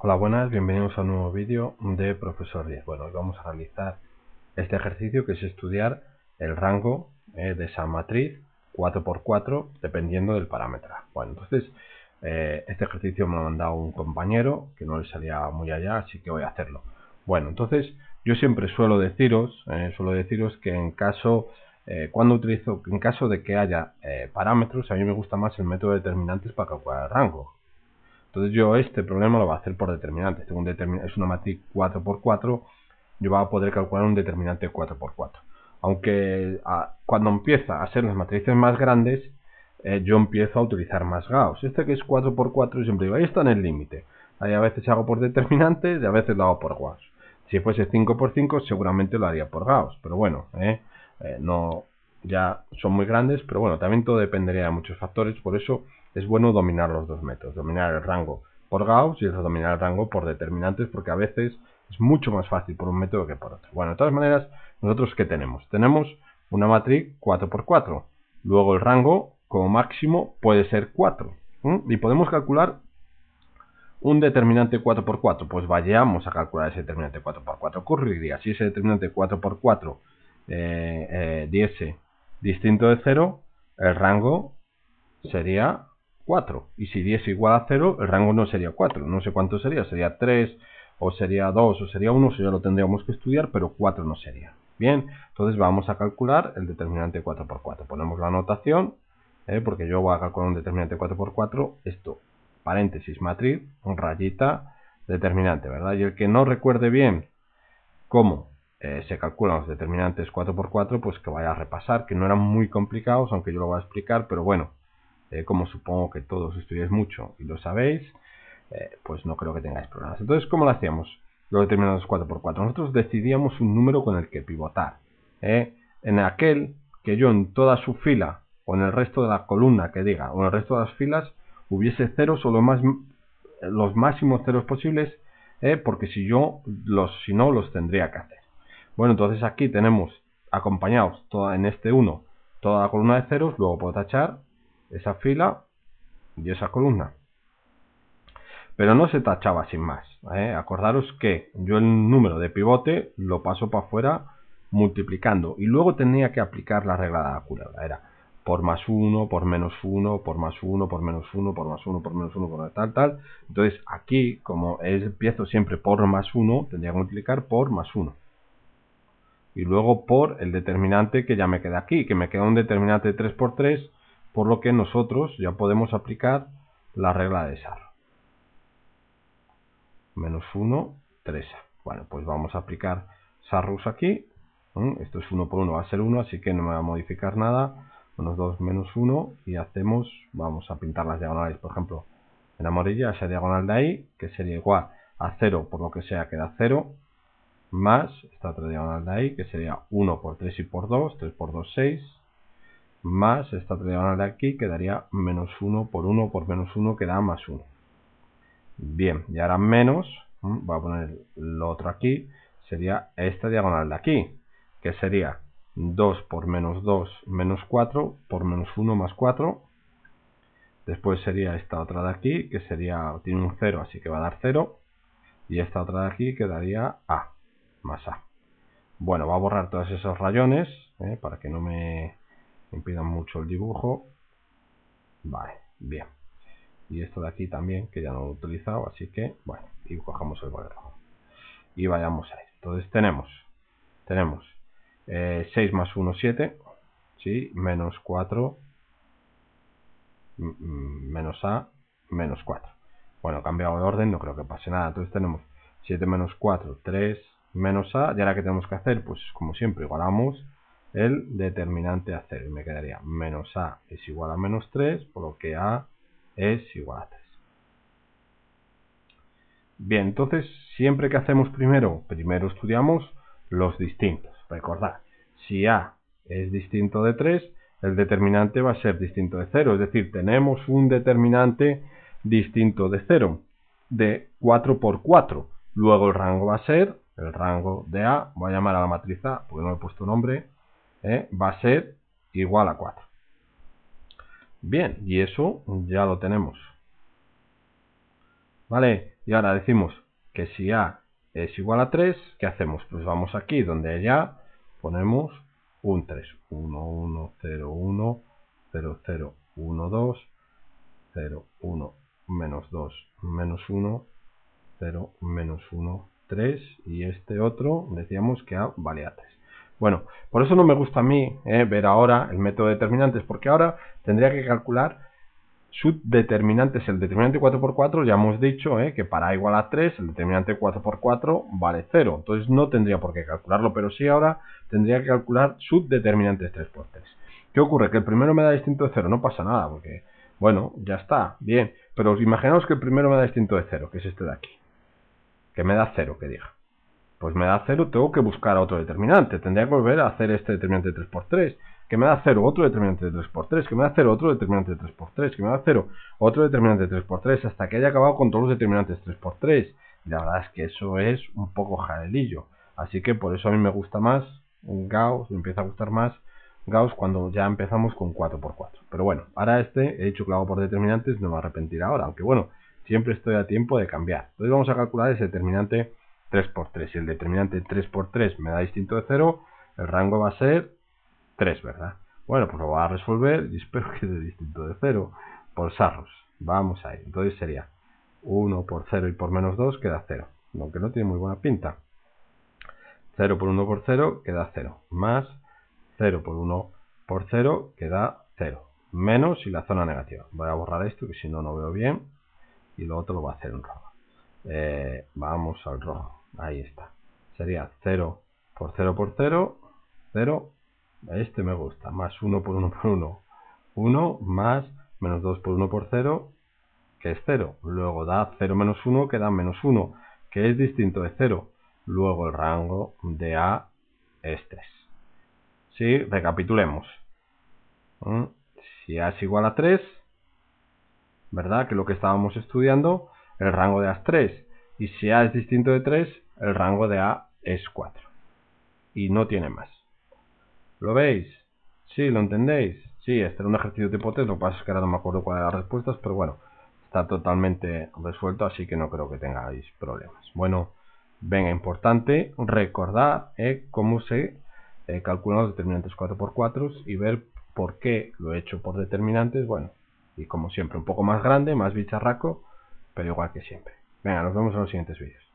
Hola, buenas, bienvenidos a un nuevo vídeo de Profesor 10. Bueno, hoy vamos a realizar este ejercicio que es estudiar el rango eh, de esa matriz 4x4 dependiendo del parámetro. Bueno, entonces eh, este ejercicio me ha mandado un compañero que no le salía muy allá, así que voy a hacerlo. Bueno, entonces yo siempre suelo deciros, eh, suelo deciros que en caso cuando utilizo, en caso de que haya parámetros, a mí me gusta más el método de determinantes para calcular el rango. Entonces yo este problema lo voy a hacer por determinante. Según es una matriz 4x4, yo voy a poder calcular un determinante 4x4. Aunque cuando empieza a ser las matrices más grandes, eh, yo empiezo a utilizar más Gauss. Este que es 4x4, siempre digo, ahí está en el límite. Ahí a veces hago por determinantes y a veces lo hago por Gauss. Si fuese 5x5, seguramente lo haría por Gauss. Pero bueno, eh, eh no, ya son muy grandes, pero bueno, también todo dependería de muchos factores, por eso es bueno dominar los dos métodos, dominar el rango por Gauss y dominar el rango por determinantes, porque a veces es mucho más fácil por un método que por otro. Bueno, de todas maneras, nosotros ¿qué tenemos? Tenemos una matriz 4x4, luego el rango como máximo puede ser 4, y podemos calcular un determinante 4x4, pues vayamos a calcular ese determinante 4x4. 4 ocurriría si ese determinante 4x4 eh, eh, diese distinto de 0, el rango sería 4. Y si 10 es igual a 0, el rango no sería 4. No sé cuánto sería, sería 3 o sería 2 o sería 1, eso ya lo tendríamos que estudiar, pero 4 no sería. Bien, entonces vamos a calcular el determinante 4 por 4 Ponemos la anotación, ¿eh? porque yo voy a calcular un determinante 4 por 4 esto, paréntesis, matriz, rayita, determinante, ¿verdad? Y el que no recuerde bien cómo eh, se calculan los determinantes 4x4, pues que vaya a repasar, que no eran muy complicados, aunque yo lo voy a explicar, pero bueno, eh, como supongo que todos estudiáis mucho y lo sabéis, eh, pues no creo que tengáis problemas. Entonces, ¿cómo lo hacíamos? Los determinantes 4x4. Nosotros decidíamos un número con el que pivotar. En aquel que yo en toda su fila, o en el resto de la columna que diga, o en el resto de las filas, hubiese ceros o lo más, los máximos ceros posibles, porque si yo los, si no, los tendría que hacer. Bueno, entonces aquí tenemos acompañados toda, en este 1 toda la columna de ceros, luego puedo tachar esa fila y esa columna. Pero no se tachaba sin más. ¿eh? Acordaros que yo el número de pivote lo paso para afuera multiplicando y luego tenía que aplicar la regla de la curva. Era por más 1, por menos 1, por más 1, por menos 1, por más 1, por menos 1, por tal, tal. Entonces aquí, como es, empiezo siempre por más 1, tendría que multiplicar por más 1 y luego por el determinante que ya me queda aquí, que me queda un determinante 3 por 3, por lo que nosotros ya podemos aplicar la regla de SAR. Menos 1, 3A. Bueno, pues vamos a aplicar SARRUS aquí. Esto es 1 por 1, va a ser 1, así que no me va a modificar nada. Menos 2, menos 1 y hacemos, vamos a pintar las diagonales, por ejemplo, en amarilla, esa diagonal de ahí, que sería igual a 0, por lo que sea queda 0 más esta otra diagonal de ahí, que sería 1 por 3 y por 2, 3 por 2, 6, más esta otra diagonal de aquí, que daría menos 1 por 1 por menos 1, que da más 1. Bien, y ahora menos, voy a poner lo otro aquí, sería esta diagonal de aquí, que sería 2 por menos 2 menos 4 por menos 1 más 4. Después sería esta otra de aquí, que sería, tiene un 0, así que va a dar 0. Y esta otra de aquí quedaría A más A. Bueno, va a borrar todos esos rayones ¿eh? para que no me impidan mucho el dibujo. Vale, bien. Y esto de aquí también, que ya no lo he utilizado, así que, bueno, y cojamos el valor. Y vayamos a Entonces tenemos, tenemos 6 eh, más 1, 7, ¿sí? menos 4, menos A, menos 4. Bueno, cambiado de orden, no creo que pase nada. Entonces tenemos 7 menos 4, 3, menos a, y ahora que tenemos que hacer, pues como siempre, igualamos el determinante a 0 y me quedaría menos a es igual a menos 3, por lo que a es igual a 3. Bien, entonces siempre que hacemos primero, primero estudiamos los distintos. Recordad, si a es distinto de 3, el determinante va a ser distinto de 0, es decir, tenemos un determinante distinto de 0, de 4 por 4. Luego el rango va a ser el rango de A, voy a llamar a la matriz A porque no le he puesto nombre, ¿eh? va a ser igual a 4. Bien, y eso ya lo tenemos. ¿Vale? Y ahora decimos que si A es igual a 3, ¿qué hacemos? Pues vamos aquí donde hay ponemos un 3. 1, 1, 0, 1, 0, 0, 1, 2, 0, 1, menos 2, menos 1, 0, menos 1, 3 y este otro decíamos que a 3. Bueno, por eso no me gusta a mí eh, ver ahora el método de determinantes, porque ahora tendría que calcular subdeterminantes. El determinante 4x4 ya hemos dicho eh, que para igual a 3 el determinante 4 por 4 vale 0. Entonces no tendría por qué calcularlo, pero sí ahora tendría que calcular subdeterminantes 3x3. ¿Qué ocurre? Que el primero me da distinto de 0, no pasa nada, porque, bueno, ya está, bien. Pero imaginaos que el primero me da distinto de 0, que es este de aquí que me da cero, que diga. Pues me da cero, tengo que buscar otro determinante. Tendría que volver a hacer este determinante 3x3, que me da cero, otro determinante de 3x3, que me da cero, otro determinante de 3x3, que me da cero, otro determinante de 3x3, hasta que haya acabado con todos los determinantes 3x3. Y la verdad es que eso es un poco jarellillo, Así que por eso a mí me gusta más Gauss, me empieza a gustar más Gauss cuando ya empezamos con 4x4. Pero bueno, ahora este, he dicho clavo por determinantes, no me a arrepentir ahora. Aunque bueno, siempre estoy a tiempo de cambiar. Entonces vamos a calcular ese determinante 3 por 3. Si el determinante 3 por 3 me da distinto de 0, el rango va a ser 3, ¿verdad? Bueno, pues lo voy a resolver y espero que dé distinto de 0 por sarros. Vamos ahí. Entonces sería 1 por 0 y por menos 2 queda 0. Aunque no tiene muy buena pinta. 0 por 1 por 0 queda 0. Más 0 por 1 por 0 queda 0. Menos y la zona negativa. Voy a borrar esto que si no, no veo bien y lo otro lo va a hacer un rojo. Eh, vamos al rojo. Ahí está. Sería 0 por 0 por 0. 0. Este me gusta. Más 1 por 1 por 1. 1 más menos 2 por 1 por 0. Que es 0. Luego da 0 menos 1 que da menos 1. Que es distinto de 0. Luego el rango de A es 3. Si sí, recapitulemos. Mm, si A es igual a 3, ¿verdad? Que lo que estábamos estudiando, el rango de A es 3. Y si A es distinto de 3, el rango de A es 4. Y no tiene más. ¿Lo veis? Sí, ¿lo entendéis? Sí, este era un ejercicio de hipótesis, lo que pasa es que ahora no me acuerdo cuál eran las respuestas, pero bueno, está totalmente resuelto, así que no creo que tengáis problemas. Bueno, venga, importante recordar eh, cómo se eh, calculan los determinantes 4x4 y ver por qué lo he hecho por determinantes. Bueno, y como siempre, un poco más grande, más bicharraco, pero igual que siempre. Venga, nos vemos en los siguientes vídeos.